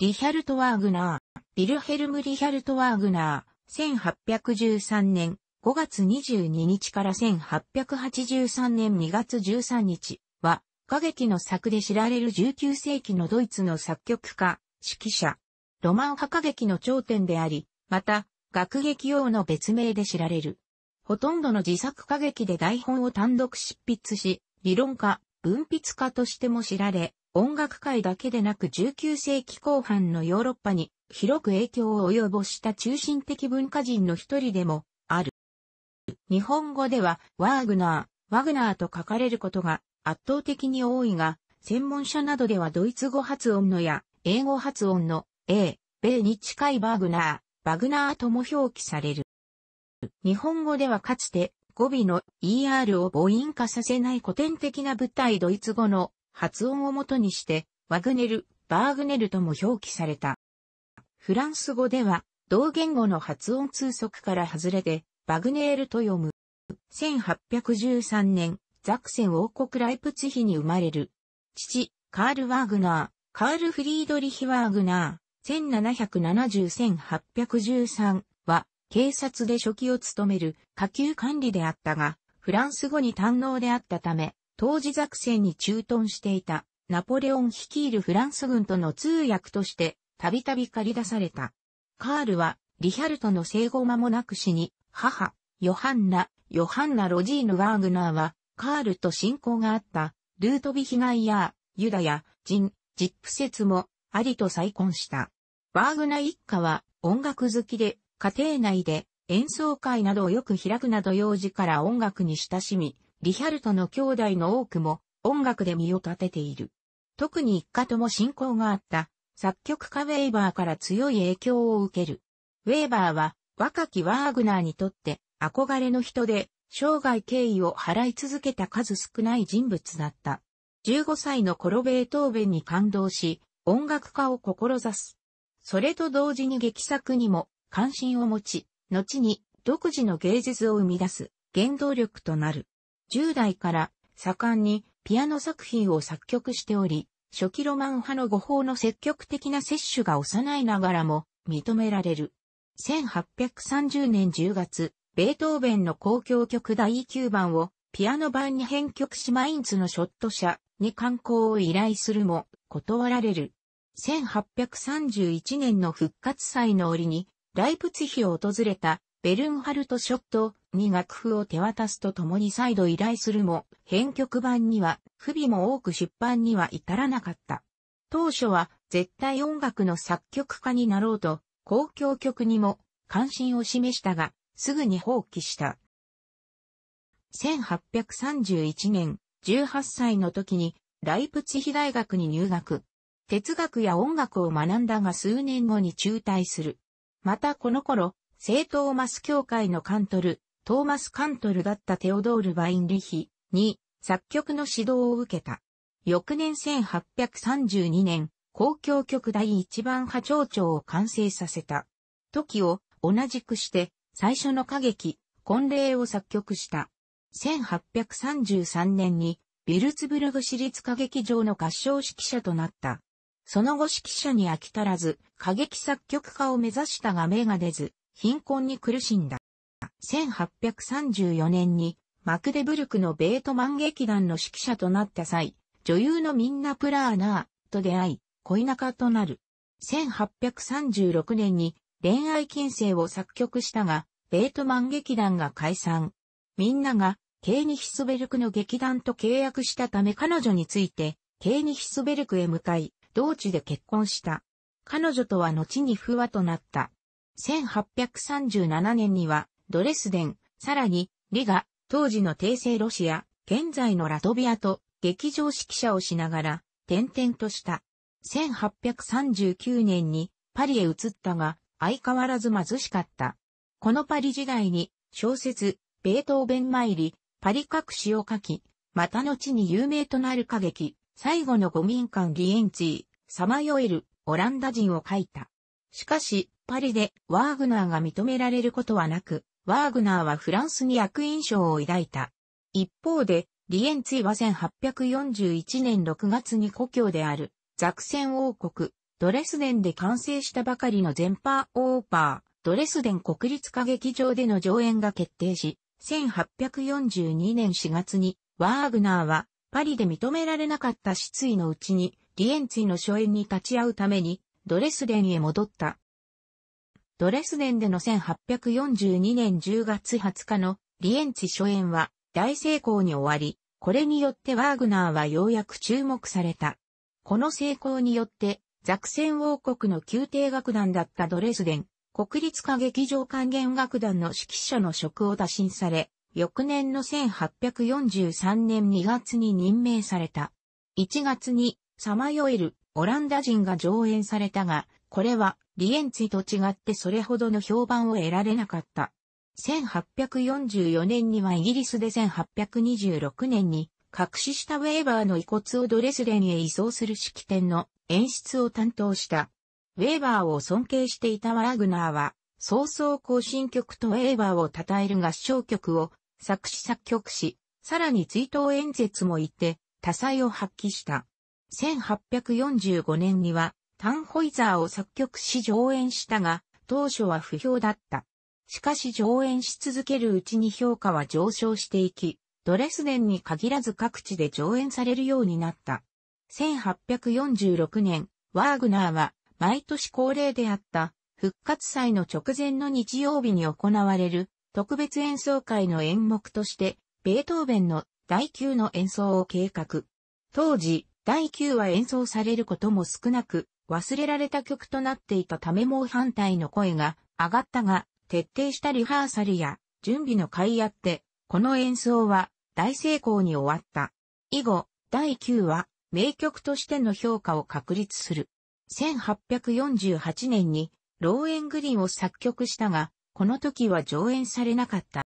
リヒャルト・ワーグナー、ビルヘルム・リヒャルト・ワーグナー、1813年5月22日から1883年2月13日は、歌劇の作で知られる19世紀のドイツの作曲家、指揮者、ロマン派歌劇の頂点であり、また、学劇用の別名で知られる。ほとんどの自作歌劇で台本を単独執筆し、理論家、文筆家としても知られ、音楽界だけでなく19世紀後半のヨーロッパに広く影響を及ぼした中心的文化人の一人でもある。日本語ではワーグナー、ワグナーと書かれることが圧倒的に多いが、専門者などではドイツ語発音のや英語発音の A、米に近いバーグナー、バグナーとも表記される。日本語ではかつて語尾の ER を母音化させない古典的な舞台ドイツ語の発音をもとにして、ワグネル、バーグネルとも表記された。フランス語では、同言語の発音通則から外れて、バグネールと読む。1813年、ザクセン王国ライプツヒに生まれる。父、カール・ワーグナー、カール・フリードリヒ・ワーグナー、1770-1813は、警察で初期を務める下級管理であったが、フランス語に堪能であったため、当時作戦に駐屯していたナポレオン率いるフランス軍との通訳としてたびたび借り出された。カールはリヒャルトの生後間もなく死に、母、ヨハンナ、ヨハンナ・ロジーヌ・ワーグナーは、カールと親交があった、ルートヴィヒガイヤー、ユダヤ、ジン、ジップ説も、ありと再婚した。ワーグナー一家は、音楽好きで、家庭内で、演奏会などをよく開くなど幼児から音楽に親しみ、リヒャルトの兄弟の多くも音楽で身を立てている。特に一家とも親交があった作曲家ウェイバーから強い影響を受ける。ウェイバーは若きワーグナーにとって憧れの人で生涯敬意を払い続けた数少ない人物だった。15歳のコロベートーベンに感動し音楽家を志す。それと同時に劇作にも関心を持ち、後に独自の芸術を生み出す原動力となる。10代から盛んにピアノ作品を作曲しており、初期ロマン派の誤報の積極的な摂取が幼いながらも認められる。1830年10月、ベートーベンの交響曲第9番をピアノ版に編曲しマインツのショット社に観光を依頼するも断られる。1831年の復活祭の折にライプツヒを訪れたベルンハルト・ショットに楽譜を手渡すとともに再度依頼するも、編曲版には不備も多く出版には至らなかった。当初は絶対音楽の作曲家になろうと、公共曲にも関心を示したが、すぐに放棄した。1831年、18歳の時に、ライプツヒ大学に入学。哲学や音楽を学んだが数年後に中退する。またこの頃、正統マス協会のカントル、トーマス・カントルだったテオドール・バインリヒに作曲の指導を受けた。翌年1832年、公共曲第一番波長長を完成させた。時を同じくして最初の歌劇、婚礼を作曲した。1833年にビルツブルグ市立歌劇場の合唱指揮者となった。その後指揮者に飽き足らず、歌劇作曲家を目指したが芽が出ず、貧困に苦しんだ。1834年にマクデブルクのベートマン劇団の指揮者となった際、女優のミンナ・プラーナーと出会い、恋仲となる。1836年に恋愛禁制を作曲したが、ベートマン劇団が解散。みんなが、ケーニヒスベルクの劇団と契約したため彼女について、ケーニヒスベルクへ向かい、同地で結婚した。彼女とは後に不和となった。1837年には、ドレスデン、さらに、リガ、当時の帝政ロシア、現在のラトビアと、劇場指揮者をしながら、転々とした。1839年に、パリへ移ったが、相変わらず貧しかった。このパリ時代に、小説、ベートーベン参り、パリ各詩を書き、また後に有名となる歌劇、最後の五民間ギエンツィ、さまよえる、オランダ人を書いた。しかし、パリでワーグナーが認められることはなく、ワーグナーはフランスに悪印象を抱いた。一方で、リエンツィは1841年6月に故郷である、ザクセン王国、ドレスデンで完成したばかりのゼンパーオーパー、ドレスデン国立歌劇場での上演が決定し、1842年4月に、ワーグナーは、パリで認められなかった失意のうちに、リエンツィの初演に立ち会うために、ドレスデンへ戻った。ドレスデンでの1842年10月20日のリエンツ初演は大成功に終わり、これによってワーグナーはようやく注目された。この成功によって、ザクセン王国の宮廷楽団だったドレスデン、国立歌劇場管弦楽団の指揮者の職を打診され、翌年の1843年2月に任命された。1月に、さまよえる、オランダ人が上演されたが、これはリエンツィと違ってそれほどの評判を得られなかった。1844年にはイギリスで1826年に、隠ししたウェーバーの遺骨をドレスデンへ移送する式典の演出を担当した。ウェーバーを尊敬していたワーグナーは、早々行進曲とウェーバーを称える合唱曲を作詞作曲し、さらに追悼演説もいって、多彩を発揮した。1845年には、タンホイザーを作曲し上演したが、当初は不評だった。しかし上演し続けるうちに評価は上昇していき、ドレスデンに限らず各地で上演されるようになった。1846年、ワーグナーは毎年恒例であった復活祭の直前の日曜日に行われる特別演奏会の演目として、ベートーベンの第9の演奏を計画。当時、第9は演奏されることも少なく、忘れられた曲となっていたため猛反対の声が上がったが、徹底したリハーサルや準備の甲斐あって、この演奏は大成功に終わった。以後、第9話、名曲としての評価を確立する。1848年に、ローエングリンを作曲したが、この時は上演されなかった。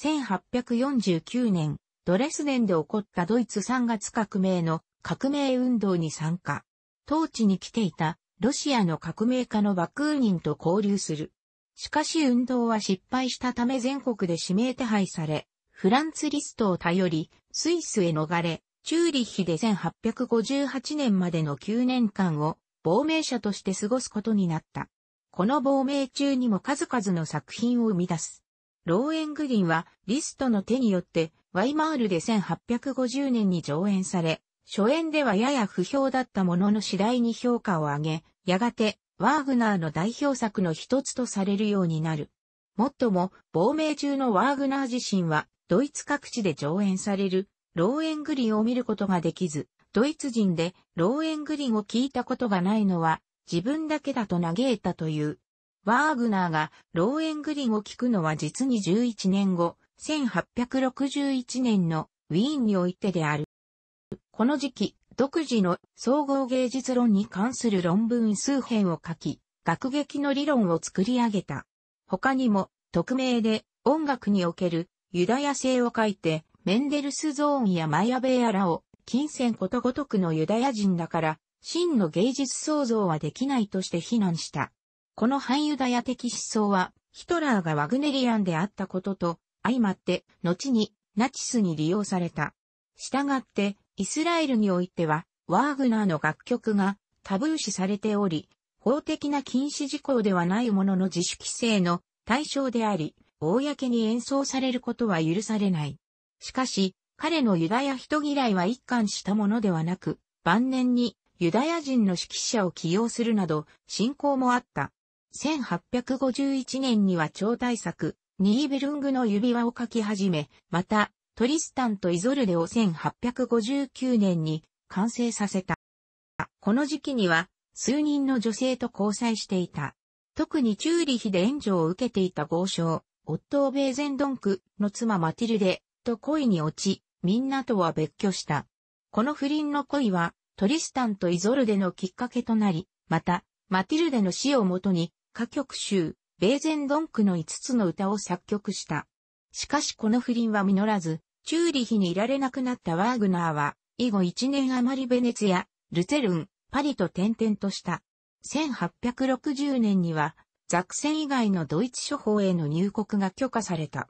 1849年、ドレスデンで起こったドイツ3月革命の革命運動に参加。当地に来ていたロシアの革命家のバクーニンと交流する。しかし運動は失敗したため全国で指名手配され、フランツリストを頼り、スイスへ逃れ、チューリッヒで1858年までの9年間を亡命者として過ごすことになった。この亡命中にも数々の作品を生み出す。ローエングリンはリストの手によってワイマールで1850年に上演され、初演ではやや不評だったものの次第に評価を上げ、やがて、ワーグナーの代表作の一つとされるようになる。もっとも、亡命中のワーグナー自身は、ドイツ各地で上演される、ローエングリンを見ることができず、ドイツ人でローエングリンを聞いたことがないのは、自分だけだと嘆いたという。ワーグナーがローエングリンを聞くのは実に11年後、1861年のウィーンにおいてである。この時期、独自の総合芸術論に関する論文数編を書き、学劇の理論を作り上げた。他にも、匿名で音楽におけるユダヤ性を書いて、メンデルスゾーンやマヤベアラを、金銭ことごとくのユダヤ人だから、真の芸術創造はできないとして非難した。この反ユダヤ的思想は、ヒトラーがワグネリアンであったことと、相まって、後にナチスに利用された。したがって、イスラエルにおいては、ワーグナーの楽曲がタブー視されており、法的な禁止事項ではないものの自主規制の対象であり、公に演奏されることは許されない。しかし、彼のユダヤ人嫌いは一貫したものではなく、晩年にユダヤ人の指揮者を起用するなど、信仰もあった。1851年には超大作、ニーベルングの指輪を書き始め、また、トリスタンとイゾルデを1859年に完成させた。この時期には数人の女性と交際していた。特にチューリヒで援助を受けていた豪商、オットー・ベーゼンドンクの妻マティルデと恋に落ち、みんなとは別居した。この不倫の恋は、トリスタンとイゾルデのきっかけとなり、また、マティルデの死をもとに、歌曲集、ベーゼンドンクの5つの歌を作曲した。しかしこの不倫は実らず、チューリヒにいられなくなったワーグナーは、以後1年余りベネツや、ルツェルン、パリと転々とした。1860年には、ザクセン以外のドイツ諸方への入国が許可された。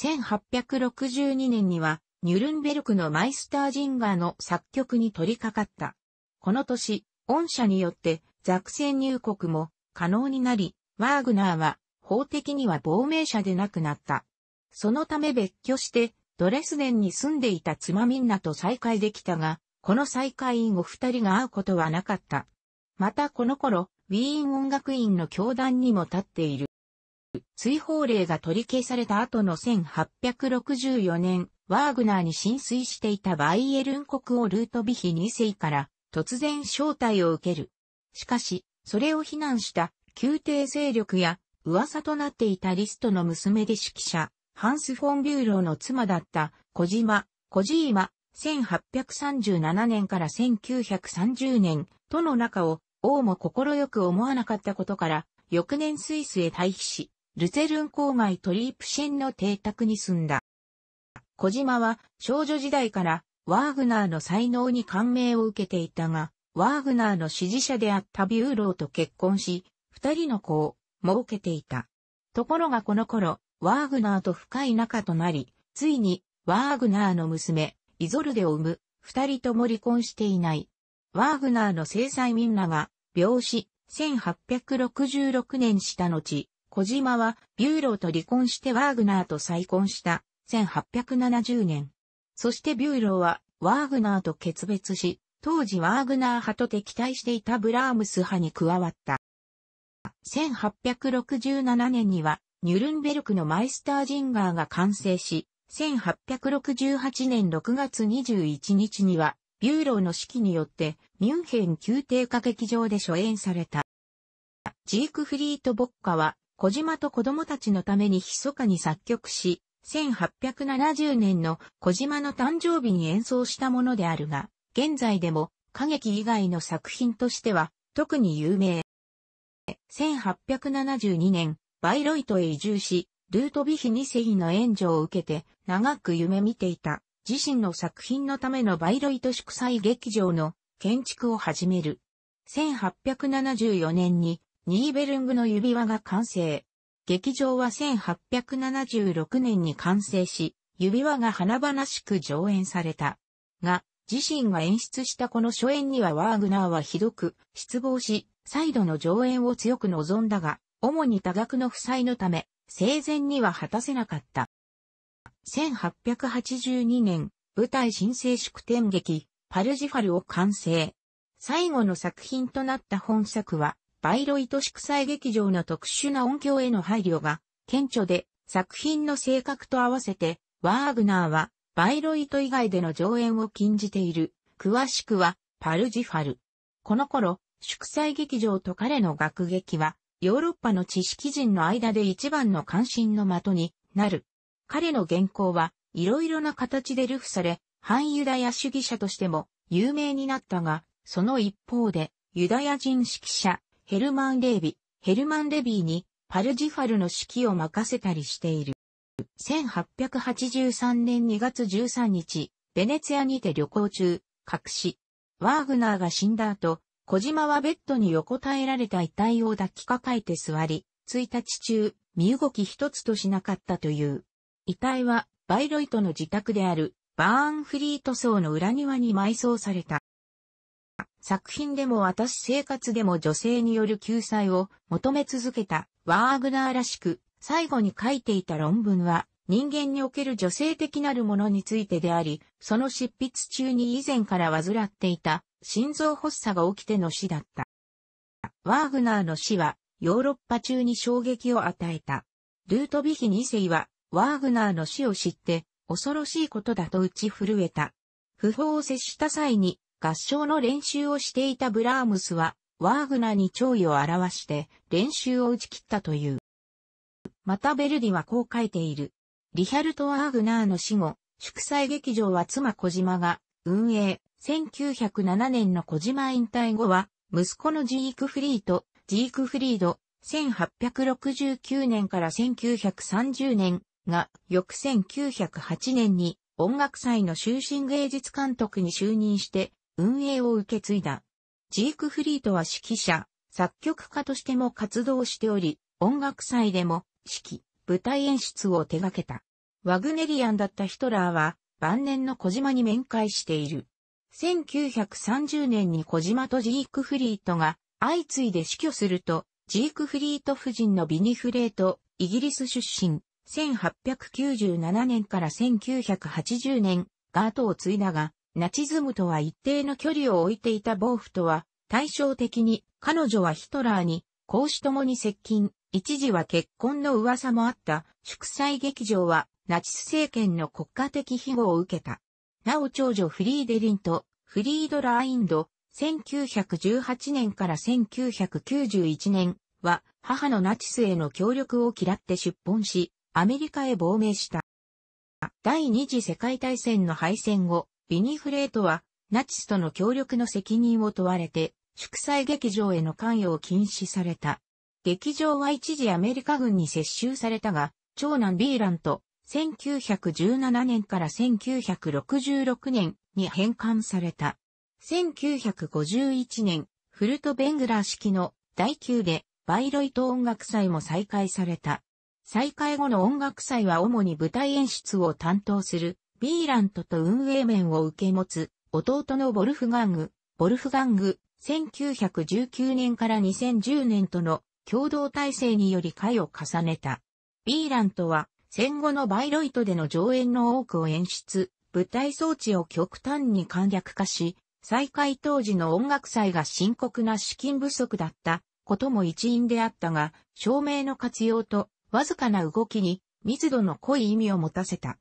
1862年には、ニュルンベルクのマイスタージンガーの作曲に取り掛かった。この年、御社によってザクセン入国も可能になり、ワーグナーは法的には亡命者でなくなった。そのため別居してドレスデンに住んでいた妻みんなと再会できたが、この再会を二人が会うことはなかった。またこの頃、ウィーン音楽院の教団にも立っている。追放令が取り消された後の1864年、ワーグナーに浸水していたバイエルン国王ルートビヒ2世から突然招待を受ける。しかし、それを非難した宮廷勢力や噂となっていたリストの娘で指揮者、ハンス・フォン・ビューローの妻だった小島、小島、1837年から1930年との中を王も快く思わなかったことから、翌年スイスへ退避し、ルツェルン郊外トリープシェンの邸宅に住んだ。小島は少女時代からワーグナーの才能に感銘を受けていたが、ワーグナーの支持者であったビューローと結婚し、二人の子を設けていた。ところがこの頃、ワーグナーと深い仲となり、ついに、ワーグナーの娘、イゾルデを産む、二人とも離婚していない。ワーグナーの制裁みんなが、病死、1866年した後、小島は、ビューローと離婚してワーグナーと再婚した、1870年。そしてビューローは、ワーグナーと決別し、当時ワーグナー派と敵対していたブラームス派に加わった。1867年には、ニュルンベルクのマイスタージンガーが完成し、1868年6月21日には、ビューローの指揮によって、ミュンヘン宮廷歌劇場で初演された。ジークフリート・ボッカは、小島と子供たちのために密かに作曲し、1870年の小島の誕生日に演奏したものであるが、現在でも歌劇以外の作品としては特に有名。1872年、バイロイトへ移住し、ルートビヒ2世の援助を受けて長く夢見ていた自身の作品のためのバイロイト祝祭劇場の建築を始める。1874年にニーベルングの指輪が完成。劇場は1876年に完成し、指輪が華々しく上演された。が、自身が演出したこの初演にはワーグナーはひどく失望し、再度の上演を強く望んだが、主に多額の負債のため、生前には果たせなかった。1882年、舞台新生祝典劇、パルジファルを完成。最後の作品となった本作は、バイロイト祝祭劇場の特殊な音響への配慮が、顕著で、作品の性格と合わせて、ワーグナーは、バイロイト以外での上演を禁じている。詳しくは、パルジファル。この頃、祝祭劇場と彼の学劇は、ヨーロッパの知識人の間で一番の関心の的になる。彼の原稿はいろいろな形で流布され、反ユダヤ主義者としても有名になったが、その一方で、ユダヤ人指揮者、ヘルマン・レービ、ヘルマン・レビーに、パルジファルの指揮を任せたりしている。1883年2月13日、ベネツィアにて旅行中、隠し、ワーグナーが死んだ後、小島はベッドに横たえられた遺体を抱きかかえて座り、1日中、身動き一つとしなかったという。遺体は、バイロイトの自宅である、バーンフリート層の裏庭に埋葬された。作品でも私生活でも女性による救済を求め続けたワーグナーらしく、最後に書いていた論文は人間における女性的なるものについてであり、その執筆中に以前から患っていた心臓発作が起きての死だった。ワーグナーの死はヨーロッパ中に衝撃を与えた。ルートビヒ2世はワーグナーの死を知って恐ろしいことだと打ち震えた。不法を接した際に合唱の練習をしていたブラームスはワーグナーに弔意を表して練習を打ち切ったという。またベルディはこう書いている。リヒャルト・アーグナーの死後、祝祭劇場は妻小島が運営、1907年の小島引退後は、息子のジークフリート、ジークフリード、1869年から1930年が、翌1908年に音楽祭の終身芸術監督に就任して運営を受け継いだ。ジークフリートは指揮者、作曲家としても活動しており、音楽祭でも指揮、舞台演出を手掛けた。ワグネリアンだったヒトラーは晩年の小島に面会している。1930年に小島とジークフリートが相次いで死去すると、ジークフリート夫人のビニフレート、イギリス出身、1897年から1980年ガートを継いだが、ナチズムとは一定の距離を置いていたボーフとは、対照的に彼女はヒトラーに公私ともに接近、一時は結婚の噂もあった、祝祭劇場はナチス政権の国家的庇護を受けた。なお長女フリーデリンとフリードラーインド、1918年から1991年は母のナチスへの協力を嫌って出奔し、アメリカへ亡命した。第二次世界大戦の敗戦後、ビニフレートはナチスとの協力の責任を問われて、祝祭劇場への関与を禁止された。劇場は一時アメリカ軍に接収されたが、長男ビーランと1917年から1966年に返還された。1951年、フルト・ベングラー式の第9でバイロイト音楽祭も再開された。再開後の音楽祭は主に舞台演出を担当するビーラントと運営面を受け持つ弟のボルフガング、ボルフガング、1919年から2010年との共同体制により会を重ねた。ビーラントは戦後のバイロイトでの上演の多くを演出、舞台装置を極端に簡略化し、再開当時の音楽祭が深刻な資金不足だったことも一因であったが、照明の活用とわずかな動きに密度の濃い意味を持たせた。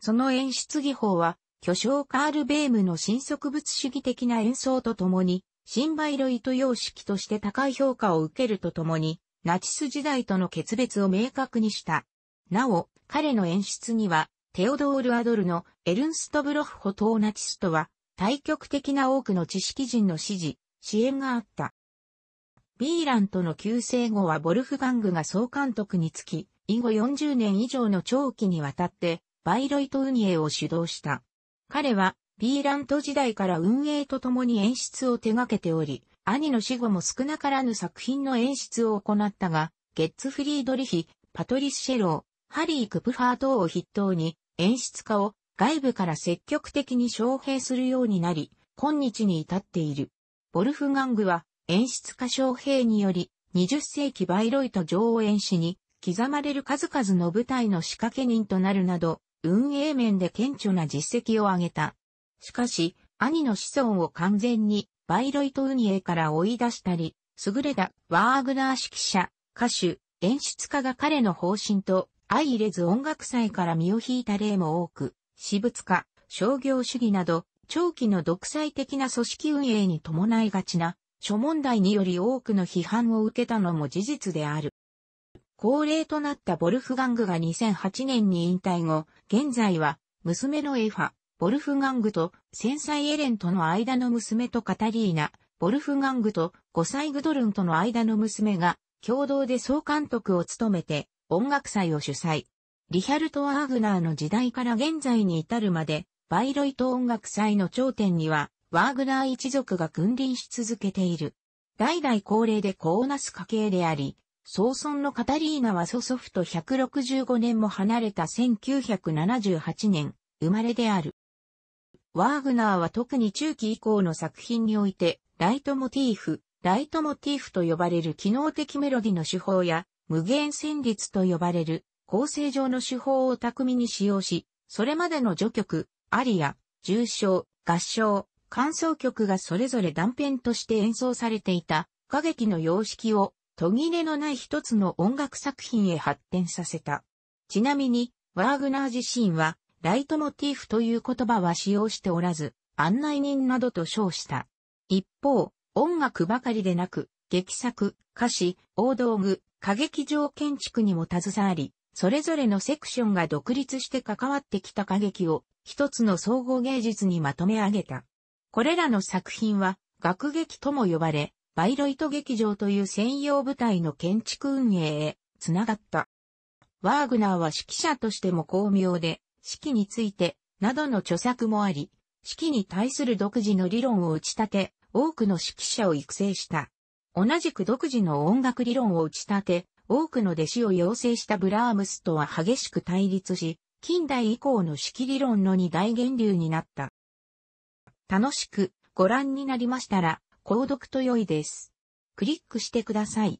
その演出技法は、巨匠カール・ベームの新速物主義的な演奏とともに、新バイロイト様式として高い評価を受けるとともに、ナチス時代との決別を明確にした。なお、彼の演出には、テオドール・アドルのエルンスト・ブロフホとオナチストは、対極的な多くの知識人の支持、支援があった。ビーランとの旧姓後はボルフガングが総監督につき、以後40年以上の長期にわたって、バイロイトウニエを主導した。彼は、ビーラント時代から運営とともに演出を手掛けており、兄の死後も少なからぬ作品の演出を行ったが、ゲッツフリードリヒ、パトリス・シェロー、ハリー・クプファー等を筆頭に演出家を外部から積極的に招聘するようになり、今日に至っている。ボルフガングは演出家招聘により20世紀バイロイト上演史に刻まれる数々の舞台の仕掛け人となるなど、運営面で顕著な実績を挙げた。しかし、兄の子孫を完全にバイロイト運営から追い出したり、優れたワーグナー指揮者、歌手、演出家が彼の方針と相入れず音楽祭から身を引いた例も多く、私物化、商業主義など、長期の独裁的な組織運営に伴いがちな、諸問題により多くの批判を受けたのも事実である。高齢となったボルフガングが2008年に引退後、現在は、娘のエファ、ボルフガングと、繊細エレンとの間の娘とカタリーナ、ボルフガングと5歳グドルンとの間の娘が、共同で総監督を務めて、音楽祭を主催。リヒャルト・ワーグナーの時代から現在に至るまで、バイロイト音楽祭の頂点には、ワーグナー一族が君臨し続けている。代々恒例で子をなす家系であり、総孫のカタリーナは祖祖父と165年も離れた1978年、生まれである。ワーグナーは特に中期以降の作品において、ライトモティーフ、ライトモティーフと呼ばれる機能的メロディの手法や、無限旋律と呼ばれる構成上の手法を巧みに使用し、それまでの序曲、アリア、重章、合唱、感想曲がそれぞれ断片として演奏されていた歌劇の様式を途切れのない一つの音楽作品へ発展させた。ちなみに、ワーグナー自身は、ライトモティーフという言葉は使用しておらず、案内人などと称した。一方、音楽ばかりでなく、劇作、歌詞、大道具、歌劇場建築にも携わり、それぞれのセクションが独立して関わってきた歌劇を一つの総合芸術にまとめ上げた。これらの作品は学劇とも呼ばれ、バイロイト劇場という専用部隊の建築運営へつながった。ワーグナーは指揮者としても巧妙で、指揮についてなどの著作もあり、指揮に対する独自の理論を打ち立て、多くの指揮者を育成した。同じく独自の音楽理論を打ち立て、多くの弟子を養成したブラームスとは激しく対立し、近代以降の式理論の二大源流になった。楽しくご覧になりましたら、購読と良いです。クリックしてください。